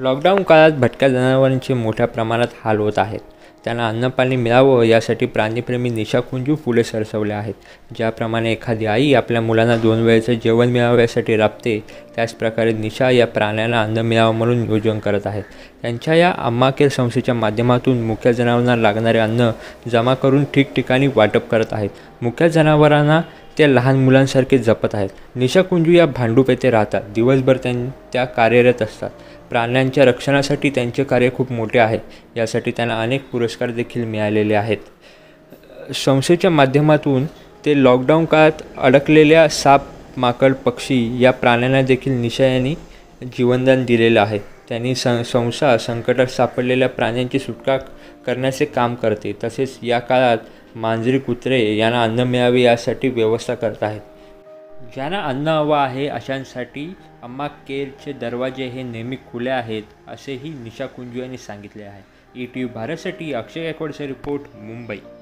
lockdown काळात भटक्या जनावरांचे मोठ्या प्रमाणात हाल होत आहेत त्यांना अन्नपाणी मिळावं यासाठी प्राणीप्रेमी निशा कुंजू फुले सरसवल्या आहेत ज्याप्रमाणे एखादी आई आपल्या मुलांना दोन वेळेचं जेवण मिळाव्यासाठी राबते त्याचप्रकारे निशा या प्राण्यांना अन्न मिळावं म्हणून नियोजन करत आहेत त्यांच्या या केअर संस्थेच्या माध्यमातून मुख्या जनावरांना लागणारे अन्न जमा करून ठिकठिकाणी वाटप करत आहेत मुख्या जनावरांना त्या लहान मुलांसारखे जपत आहेत निशाकुंजू या भांडूप येथे राहतात दिवसभर त्यां त्या कार्यरत असतात प्राण्यांच्या रक्षणासाठी त्यांचे कार्य खूप मोठे आहे यासाठी त्यांना अनेक पुरस्कार देखील मिळालेले आहेत संस्थेच्या माध्यमातून ते लॉकडाऊन काळात अडकलेल्या साप माकड पक्षी या प्राण्यांना देखील निशा यांनी जीवनदान दिलेलं आहे त्यांनी सं संस्था संकटात सापडलेल्या प्राण्यांची सुटका करण्याचे काम करते तसेच या काळात मांजरी कुत्रे यांना अन्न मिळावे यासाठी व्यवस्था करत आहेत ज्यांना अन्न हवं आहे अशांसाठी अम्मा केअरचे दरवाजे हे नेहमी खुले आहेत असेही निशा कुंजू यांनी सांगितले आहे ई टी व्ही भारतसाठी अक्षय एकवडचा रिपोर्ट मुंबई